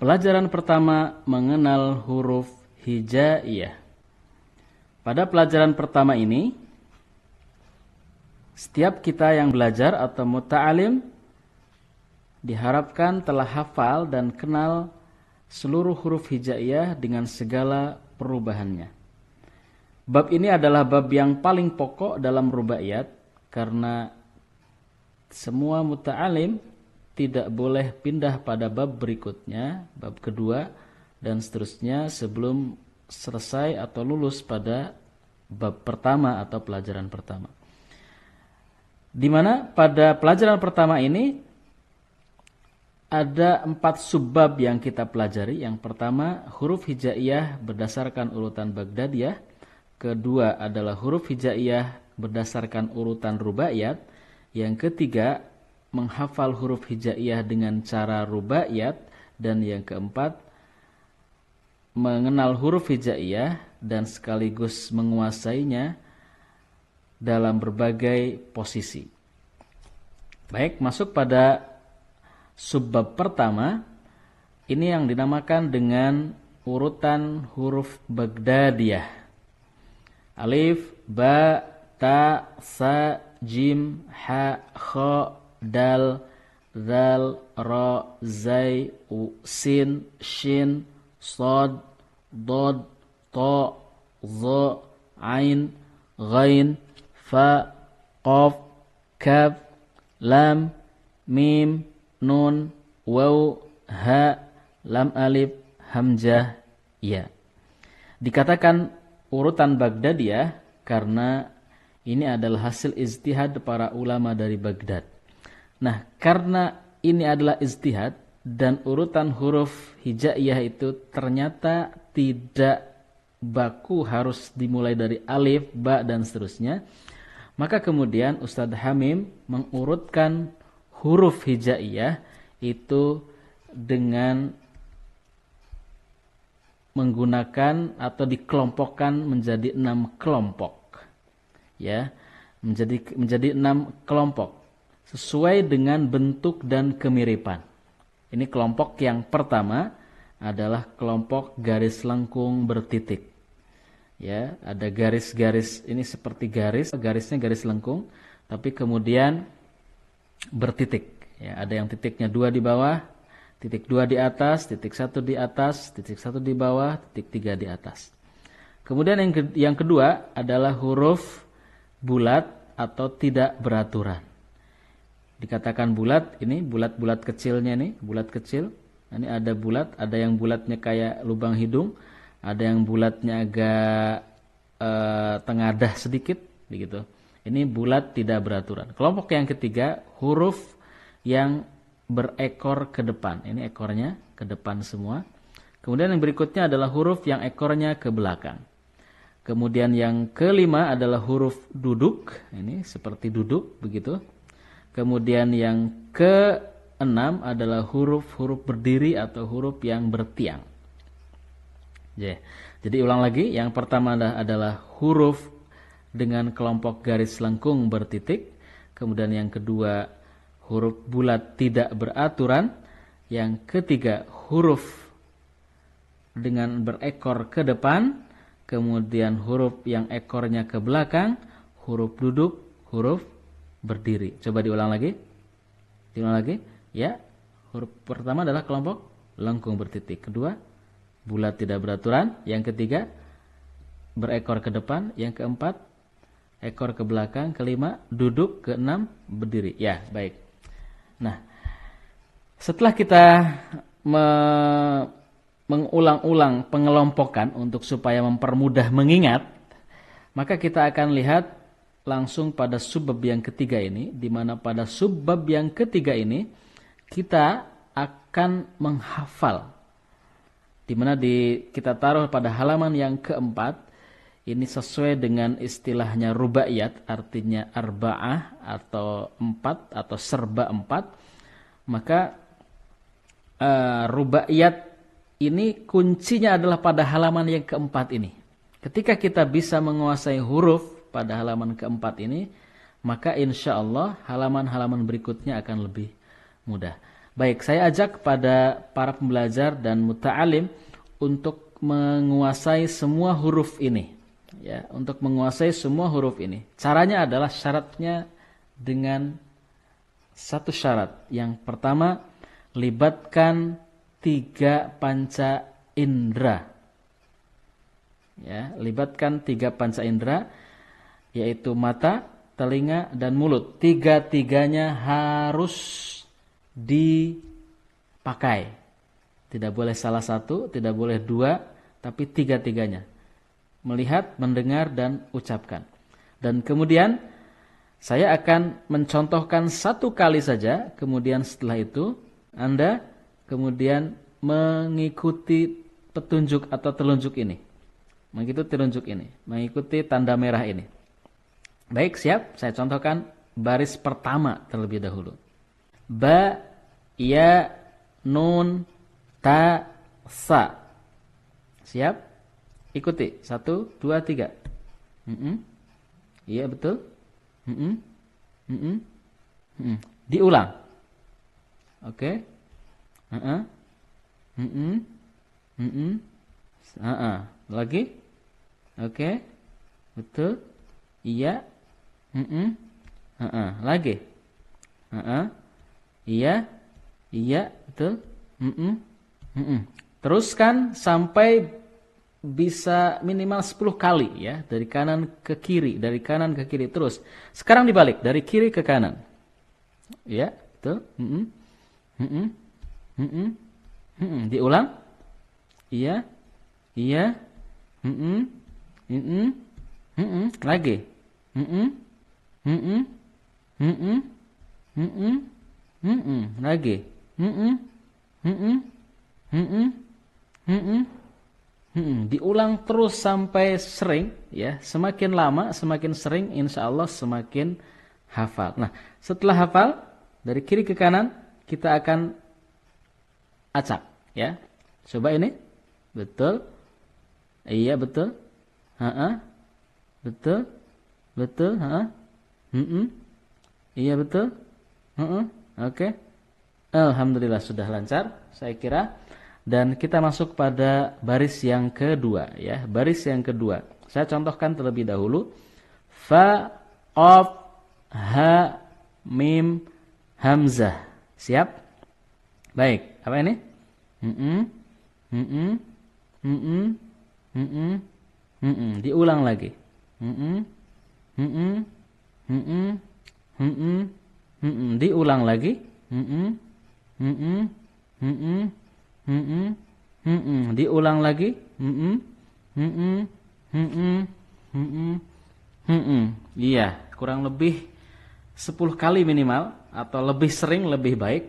Pelajaran pertama mengenal huruf hijaiyah. Pada pelajaran pertama ini, setiap kita yang belajar atau muta'alim diharapkan telah hafal dan kenal seluruh huruf hijaiyah dengan segala perubahannya. Bab ini adalah bab yang paling pokok dalam rubaiyat karena semua muta'alim tidak boleh pindah pada bab berikutnya, bab kedua dan seterusnya sebelum selesai atau lulus pada bab pertama atau pelajaran pertama. Di mana pada pelajaran pertama ini ada empat subbab yang kita pelajari. Yang pertama huruf hijaiyah berdasarkan urutan Baghdadiyah. Kedua adalah huruf hijaiyah berdasarkan urutan rubaiyat. Yang ketiga menghafal huruf hijaiyah dengan cara rubaiyat dan yang keempat mengenal huruf hijaiyah dan sekaligus menguasainya dalam berbagai posisi. Baik, masuk pada subbab pertama. Ini yang dinamakan dengan urutan huruf Baghdadiyah. Alif, ba, ta, sa, jim, ha, kha, dal, dal, ra, zai, u, sin, shin, sad, dod, ta, zo, ain, ghain, fa, qaf, kaf, lam, mim, nun, waw, ha, lam alif, hamzah, ya. Dikatakan urutan Baghdad ya karena ini adalah hasil ijtihad para ulama dari Baghdad. Nah, karena ini adalah istihad dan urutan huruf hijaiyah itu ternyata tidak baku harus dimulai dari alif, ba dan seterusnya. Maka kemudian Ustadz Hamim mengurutkan huruf hijaiyah itu dengan menggunakan atau dikelompokkan menjadi enam kelompok ya menjadi menjadi enam kelompok sesuai dengan bentuk dan kemiripan. Ini kelompok yang pertama adalah kelompok garis lengkung bertitik. Ya, ada garis-garis ini seperti garis, garisnya garis lengkung, tapi kemudian bertitik. Ya, ada yang titiknya dua di bawah, titik dua di atas, titik satu di atas, titik satu di bawah, titik tiga di atas. Kemudian yang, yang kedua adalah huruf bulat atau tidak beraturan dikatakan bulat ini bulat-bulat kecilnya nih bulat kecil ini ada bulat ada yang bulatnya kayak lubang hidung ada yang bulatnya agak e, tengadah sedikit begitu ini bulat tidak beraturan kelompok yang ketiga huruf yang berekor ke depan ini ekornya ke depan semua kemudian yang berikutnya adalah huruf yang ekornya ke belakang kemudian yang kelima adalah huruf duduk ini seperti duduk begitu Kemudian yang keenam adalah huruf-huruf berdiri atau huruf yang bertiang. Jadi ulang lagi, yang pertama adalah huruf dengan kelompok garis lengkung bertitik. Kemudian yang kedua huruf bulat tidak beraturan. Yang ketiga huruf dengan berekor ke depan. Kemudian huruf yang ekornya ke belakang. Huruf duduk, huruf berdiri. Coba diulang lagi. Diulang lagi. Ya. Huruf pertama adalah kelompok lengkung bertitik. Kedua, bulat tidak beraturan. Yang ketiga, berekor ke depan. Yang keempat, ekor ke belakang. Kelima, duduk. Keenam, berdiri. Ya, baik. Nah, setelah kita me mengulang-ulang pengelompokan untuk supaya mempermudah mengingat, maka kita akan lihat langsung pada subbab yang ketiga ini, di mana pada subbab yang ketiga ini kita akan menghafal. Di mana di, kita taruh pada halaman yang keempat, ini sesuai dengan istilahnya rubaiyat, artinya arba'ah atau empat atau serba empat. Maka uh, rubaiyat ini kuncinya adalah pada halaman yang keempat ini. Ketika kita bisa menguasai huruf pada halaman keempat ini, maka insya Allah halaman-halaman berikutnya akan lebih mudah. Baik, saya ajak kepada para pembelajar dan muta'alim untuk menguasai semua huruf ini. ya Untuk menguasai semua huruf ini. Caranya adalah syaratnya dengan satu syarat. Yang pertama, libatkan tiga panca indera. Ya, libatkan tiga panca indera yaitu mata, telinga, dan mulut. Tiga-tiganya harus dipakai. Tidak boleh salah satu, tidak boleh dua, tapi tiga-tiganya. Melihat, mendengar, dan ucapkan. Dan kemudian saya akan mencontohkan satu kali saja, kemudian setelah itu Anda kemudian mengikuti petunjuk atau telunjuk ini. Mengikuti telunjuk ini, mengikuti tanda merah ini. Baik, siap. Saya contohkan baris pertama terlebih dahulu. Ba, ya, nun, ta, sa. Siap? Ikuti. Satu, dua, tiga. Mm -mm. Iya, betul. Mm -mm. Mm -mm. Mm -mm. Diulang. Oke. Uh-uh. Uh-uh. Lagi. Oke. Okay. Betul. Iya. Mm -mm. Uh -uh. Lagi. Uh -uh. Iya. Iya, betul. Mm -mm. Mm -mm. Teruskan sampai bisa minimal 10 kali ya dari kanan ke kiri dari kanan ke kiri terus sekarang dibalik dari kiri ke kanan ya betul mm -mm. Mm -mm. Mm -mm. Mm -mm. diulang iya iya mm -mm. Mm -mm. Mm -mm. lagi mm -mm. Mm-mm. Mm-mm. Lagi. Mm-mm. Mm-mm. mm Diulang terus sampai sering ya. Semakin lama, semakin sering insya Allah semakin hafal. Nah, setelah hafal dari kiri ke kanan kita akan acak ya. Coba ini. Betul. Iya betul. Ha -ha. Betul. Betul. Ha -ha. Hmm -mm. Iya betul. Hmm -mm. Oke. Okay. Alhamdulillah sudah lancar, saya kira. Dan kita masuk pada baris yang kedua, ya. Baris yang kedua. Saya contohkan terlebih dahulu. Fa, of, ha, mim, hamzah. Siap? Baik. Apa ini? Hmm -mm. Hmm -mm. Hmm -mm. Hmm -mm. Hmm -mm. Diulang lagi. Hmm -mm. Hmm -mm diulang lagi diulang lagi iya kurang lebih 10 kali minimal atau lebih sering lebih baik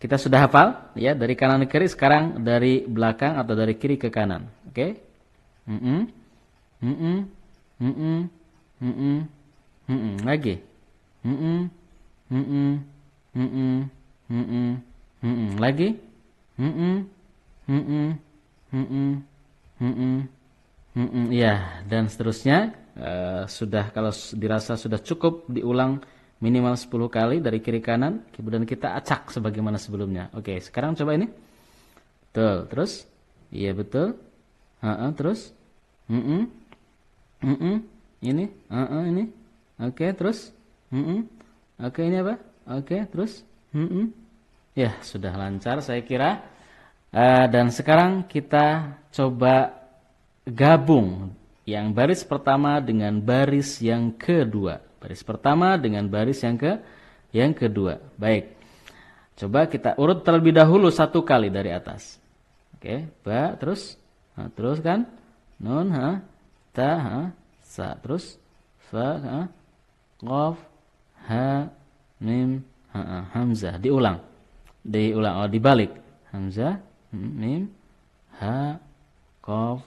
kita sudah hafal ya dari kanan ke kiri sekarang dari belakang atau dari kiri ke kanan oke okay? Mm-mm. Lagi. Mm-mm. Mm-mm. Mm-mm. Mm-mm. Mm-mm. Lagi. Mm-mm. Mm-mm. Mm-mm. Mm-mm. Mm-mm. Ya, dan seterusnya. Uh, sudah kalau dirasa sudah cukup diulang minimal 10 kali dari kiri kanan kemudian kita acak sebagaimana sebelumnya oke sekarang coba ini betul terus iya betul ha -uh, terus mm -mm. Mm -mm. ini uh -uh, ini Oke, okay, terus? Mm -mm. Oke, okay, ini apa? Oke, okay, terus? Mm -mm. Ya, sudah lancar saya kira. Uh, dan sekarang kita coba gabung yang baris pertama dengan baris yang kedua. Baris pertama dengan baris yang ke yang kedua. Baik. Coba kita urut terlebih dahulu satu kali dari atas. Oke, ba terus nah, terus kan nun ha ta ha sa terus fa ha qaf ha mim ha, hamzah diulang diulang oh dibalik hamzah mim ha qaf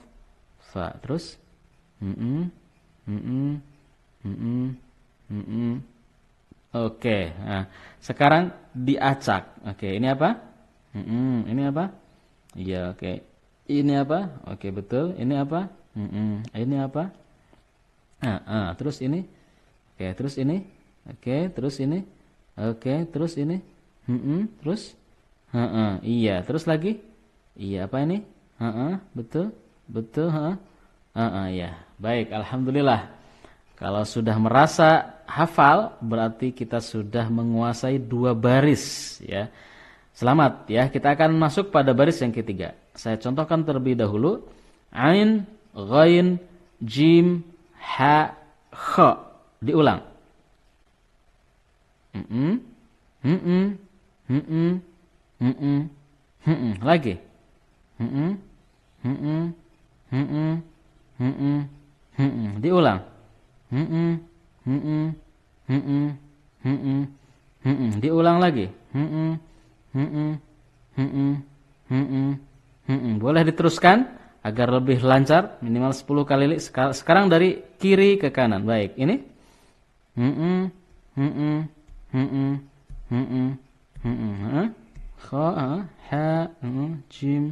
fa terus mm mm mm mm Oke, nah, sekarang diacak. Oke, ini apa? Mm ini apa? Iya, oke. Ini apa? Oke, betul. Ini apa? Mm ini apa? Nah, terus ini Oke, terus ini. Oke, terus ini. Oke, terus ini. Hmm, terus. Ha-ha, iya, terus lagi. Iya, apa ini? Ha-ha, betul. Betul, ha. Ha-ha, ya. Baik, alhamdulillah. Kalau sudah merasa hafal, berarti kita sudah menguasai dua baris, ya. Selamat ya, kita akan masuk pada baris yang ketiga. Saya contohkan terlebih dahulu. Ain, ghain, jim, ha, kha. Diulang. Lagi. Diulang. Diulang lagi. Boleh diteruskan? agar lebih lancar minimal 10 kali sekarang dari kiri ke kanan. Baik, ini Hmm, mm ha, jim,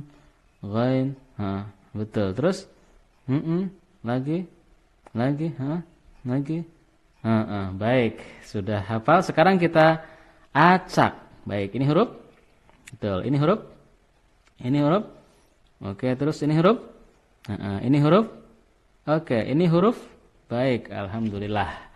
ghain. Ha, betul. Terus hmm, lagi lagi ha, lagi. Ha, ha. baik, sudah hafal. Sekarang kita acak. Baik, ini huruf. Betul. Ini huruf. Ini huruf. Oke, terus ini huruf. Ha, ini huruf. Oke, ini huruf. Baik, alhamdulillah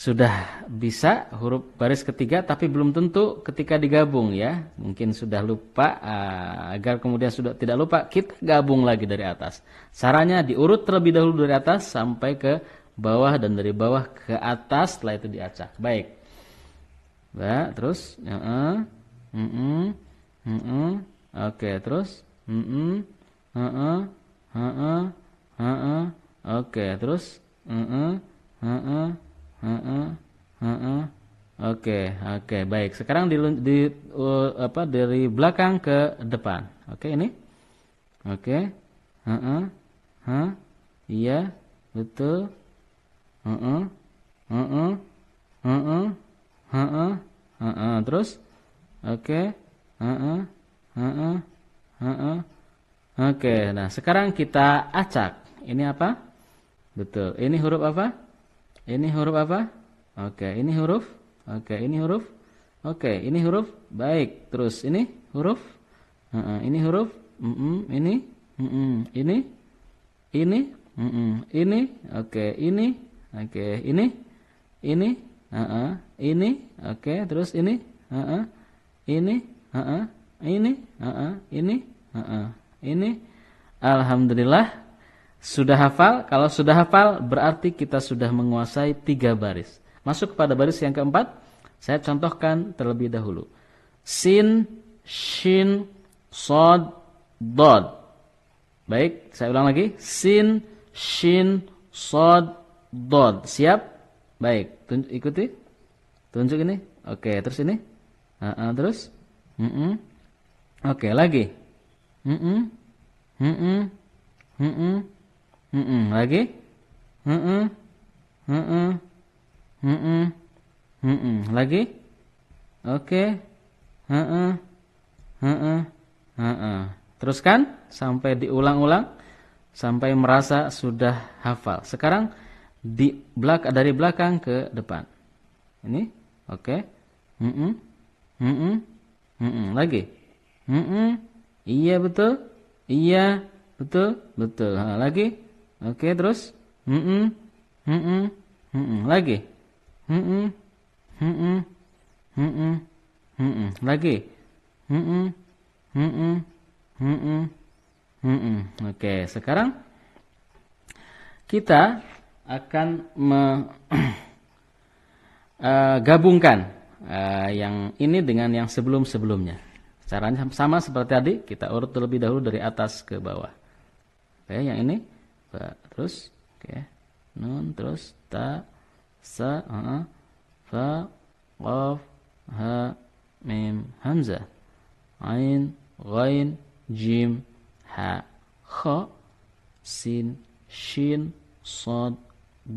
sudah bisa huruf baris ketiga tapi belum tentu ketika digabung ya mungkin sudah lupa eh, agar kemudian sudah tidak lupa kita gabung lagi dari atas caranya diurut terlebih dahulu dari atas sampai ke bawah dan dari bawah ke atas setelah itu diacak baik ba terus uh -uh, uh -uh, oke terus uh -uh, uh -uh, uh -uh, oke terus uh -uh, Uh -uh. Uh Oke, okay, oke, okay, baik. Sekarang di, di uh, apa dari belakang ke depan. Oke, okay, ini. Oke. Okay. Uh -uh. huh. Iya, betul. Heeh. Uh Heeh. -uh. Heeh. Uh Heeh. Heeh. Terus oke. Okay. Heeh. Heeh. Heeh. Oke, nah sekarang kita acak. Ini apa? Betul. Ini huruf apa? Ini huruf apa? Oke, ini huruf. Oke, ini huruf. Oke, ini huruf. Baik. Terus ini huruf. Uh -uh, ini huruf. Mm -mm, ini. Mm -mm, ini. Ini. Mm -mm, ini. Oke, ini. Oke, ini. Ini. Uh -uh, ini. Oke, terus ini. Uh -uh, ini. Uh -uh, ini. Uh -uh, ini. Uh -uh, ini. Alhamdulillah sudah hafal? Kalau sudah hafal berarti kita sudah menguasai tiga baris. Masuk kepada baris yang keempat, saya contohkan terlebih dahulu. Sin, shin, sod, dod. Baik, saya ulang lagi. Sin, shin, sod, dod. Siap? Baik, tunjuk, ikuti. Tunjuk ini. Oke, terus ini. Uh -uh, terus. Mm -mm. Oke, lagi. Mm -mm. Mm -mm. Mm -mm. Mm -mm. Lagi? Mm -mm. Mm -mm. Mm -mm. Mm -mm. Lagi? Oke. Okay. Mm -mm. Mm -mm. Mm Teruskan sampai diulang-ulang sampai merasa sudah hafal. Sekarang di belak dari belakang ke depan. Ini, oke. Okay. Mm -mm. Mm -mm. Mm -mm. Lagi. Mm -mm. Iya betul. Iya betul betul. Ha, lagi. Oke, terus? hmm, hmm, hmm, hmm, hmm, hmm, Lagi. hmm, hmm, hmm, hmm, hmm, hmm, hmm, hmm, Lagi. hmm, hmm, hmm, hmm, hmm, hmm, hmm, hmm. Oke, sekarang kita akan menggabungkan eh, eh, yang ini dengan yang sebelum-sebelumnya. Caranya sama seperti tadi, kita urut terlebih dahulu dari atas ke bawah. Oke, yang ini ba terus oke okay. nun terus ta sa uh, fa qaf ha mim hamza, ain ghain jim ha kha sin shin sod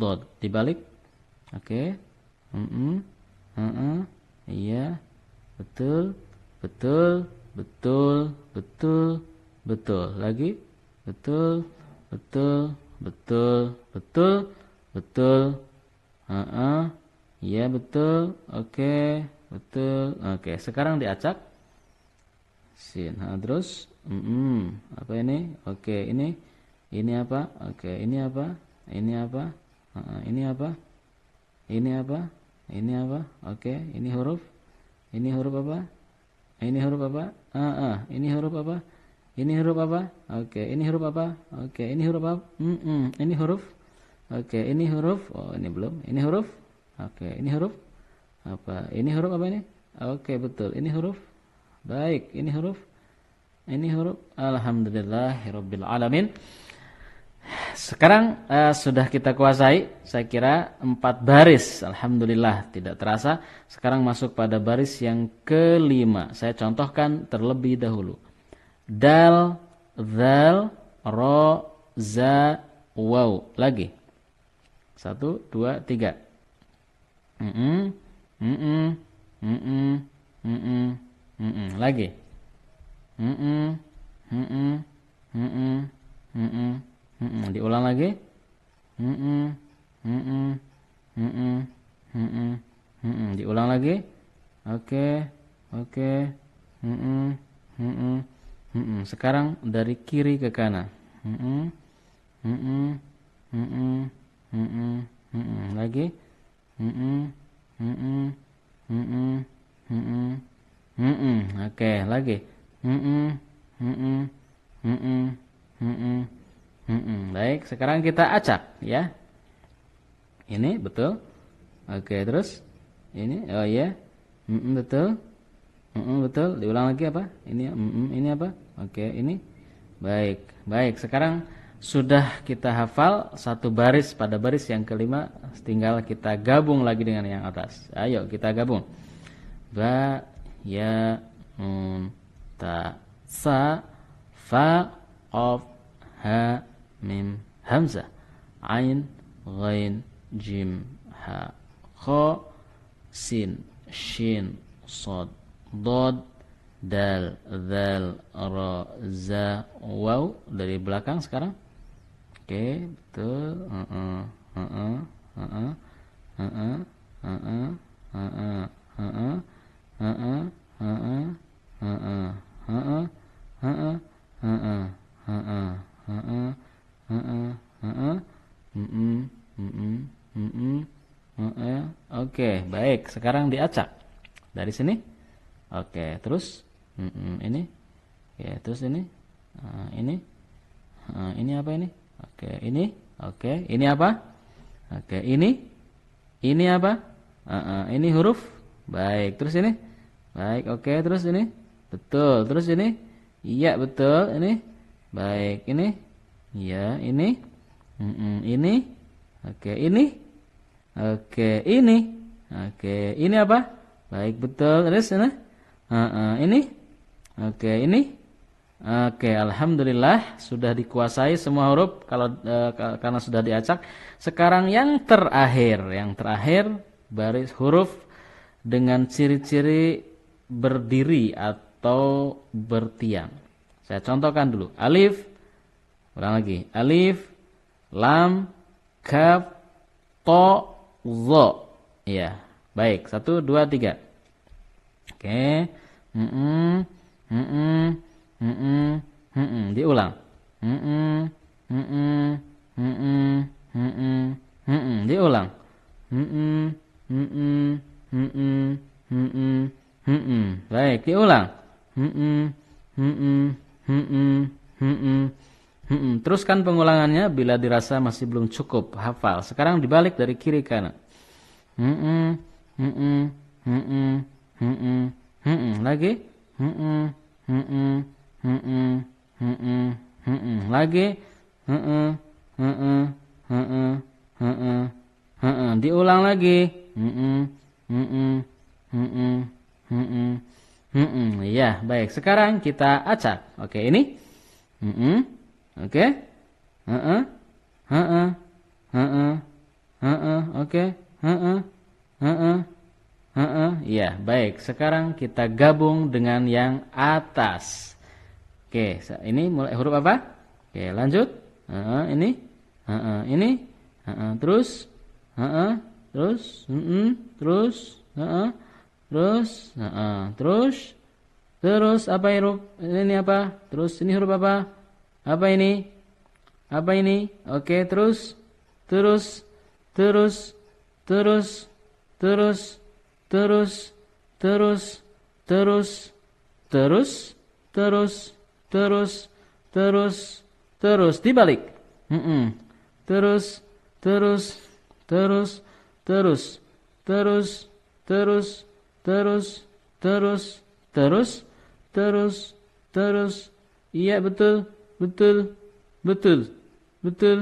dad dibalik oke okay. uh, Uh -uh. iya betul betul betul betul betul lagi betul betul betul betul betul uh -uh. ya betul oke okay. betul oke okay. sekarang diacak sin ha, terus mm -mm. apa ini oke okay. ini ini apa oke okay. ini apa ini apa uh -uh. ini apa ini apa ini apa oke okay. ini huruf ini huruf apa ini huruf apa uh -uh. ini huruf apa ini huruf apa? Oke, okay. ini huruf apa? Oke, okay. ini huruf apa? Mm -mm. Ini huruf. Oke, okay. ini huruf. Oh, ini belum. Ini huruf. Oke, ini huruf apa? Ini huruf apa ini? Oke, betul. Ini huruf. Baik, ini huruf. Ini huruf. Alhamdulillah. Alhamdulillahirabbil alamin. Sekarang uh, sudah kita kuasai, saya kira empat baris. Alhamdulillah tidak terasa. Sekarang masuk pada baris yang kelima. Saya contohkan terlebih dahulu dal, zal, ro, za, Wow, Lagi. Satu, dua, tiga. Lagi. Diulang lagi. Diulang lagi. Oke, oke. Mm -mm. Sekarang dari kiri ke kanan. Mm -mm. Mm -mm. Mm -mm. Mm -mm. Mm -mm. Lagi. Mm -mm. Mm -mm. Mm -mm. Mm -mm. Mm -mm. Oke, okay. lagi. Mm -mm. Mm -mm. Mm -mm. Mm -mm. Mm -mm. Baik, sekarang kita acak ya. Ini betul. Oke, okay, terus ini oh ya. Yeah. Mm -mm, betul. Mm-mm, betul, diulang lagi apa? Ini ya? mm-mm, ini apa? Oke, ini. Baik, baik. Sekarang sudah kita hafal satu baris pada baris yang kelima, tinggal kita gabung lagi dengan yang atas. Ayo kita gabung. Ba ya un ta sa fa qaf ha mim hamzah ain ghain jim ha kha sin shin sod dod dal dal ra za waw dari belakang sekarang oke betul oke baik sekarang diacak dari sini Oke, terus ini, ya eh, terus ini, ini, eh, ini apa ini? Oke, ini, oke, ini apa? Oke, ini, ini apa? Eh, ini huruf, baik. Terus ini, baik. Oke, terus ini, betul. Terus ini, iya betul. Ini, baik. Ini, iya. Ini, ini, oke. Ini, oke. Ini, oke. Ini apa? Baik betul. Terus ini. Uh, uh, ini? Oke, okay, ini? Oke, okay, alhamdulillah sudah dikuasai semua huruf kalau uh, karena sudah diacak. Sekarang yang terakhir, yang terakhir baris huruf dengan ciri-ciri berdiri atau bertiang. Saya contohkan dulu. Alif, ulang lagi. Alif, lam, kaf, to, zo. Ya, Baik, satu, dua, tiga. Oke. Okay. Mm-mm, mm-mm, mm-mm, mm-mm. Diulang. Mm-mm, mm-mm, mm-mm, mm-mm, mm-mm. Diulang. Mm-mm, mm-mm, mm Baik, diulang. Mm-mm, mm-mm, mm Hmm, teruskan pengulangannya bila dirasa masih belum cukup hafal. Sekarang dibalik dari kiri kanan. Hmm, hmm, hmm, hmm, hmm, hmm hmm, lagi hmm, hmm, hmm, hmm, hmm, lagi hmm, hmm, hmm, hmm, hmm, diulang lagi hmm, hmm, hmm, hmm, hmm, ya baik sekarang kita acak oke ini hmm, oke hmm, hmm, hmm, hmm, oke hmm, hmm, Uh-uh, iya, baik. Sekarang kita gabung dengan yang atas. Oke, ini mulai huruf apa? Oke, lanjut. Uh-uh, ini, uh-uh, ini, uh-uh, terus, uh-uh, terus, uh-uh, terus, uh-uh, terus, uh-uh, terus, terus apa huruf? Ini apa? Terus ini huruf apa? Apa ini? Apa ini? Oke, terus, terus, terus, terus, terus. terus terus, terus, terus, terus, terus, terus, terus, terus, dibalik. Mm -mm. Terus, terus, terus, terus, terus, terus, terus, terus, terus, terus, terus. Iya betul, betul, betul, betul,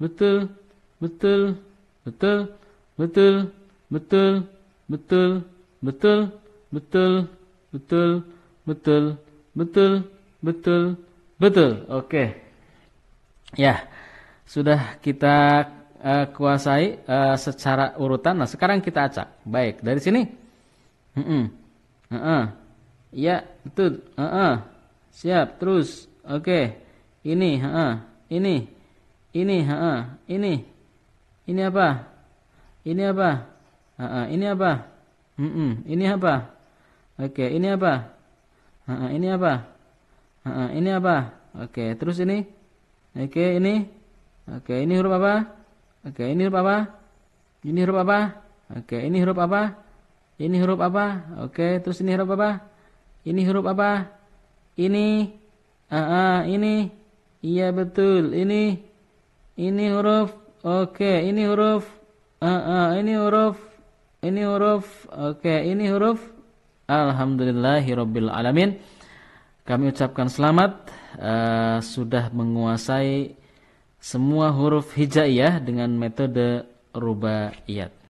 betul, betul, betul, betul, betul, betul betul, betul, betul, betul, betul, betul, betul, betul. Oke. Ya. Sudah kita uh, kuasai uh, secara urutan. Nah, sekarang kita acak. Baik, dari sini. Heeh. Uh -uh. Ya, betul. Uh -uh. Siap, terus. Oke. Okay. Ini, uh Ini. Ini, uh Ini. Ini apa? Ini apa? ini apa? Mm -mm. Ini apa? Oke, okay, ini apa? Ha -ha. ini apa? Ha -ha. ini apa? Oke, okay, terus ini? Oke, okay, ini? Oke, okay, ini huruf apa? Oke, okay, ini huruf apa? Ini huruf apa? Oke, okay, ini huruf apa? Ini huruf apa? Oke, okay, terus ini huruf apa? Ini huruf apa? Ini uh, uh, ini iya betul. Ini ini huruf oke, okay, ini huruf uh, uh, ini huruf ini huruf oke okay, ini huruf alhamdulillahirabbil alamin kami ucapkan selamat uh, sudah menguasai semua huruf hijaiyah dengan metode rubaiyat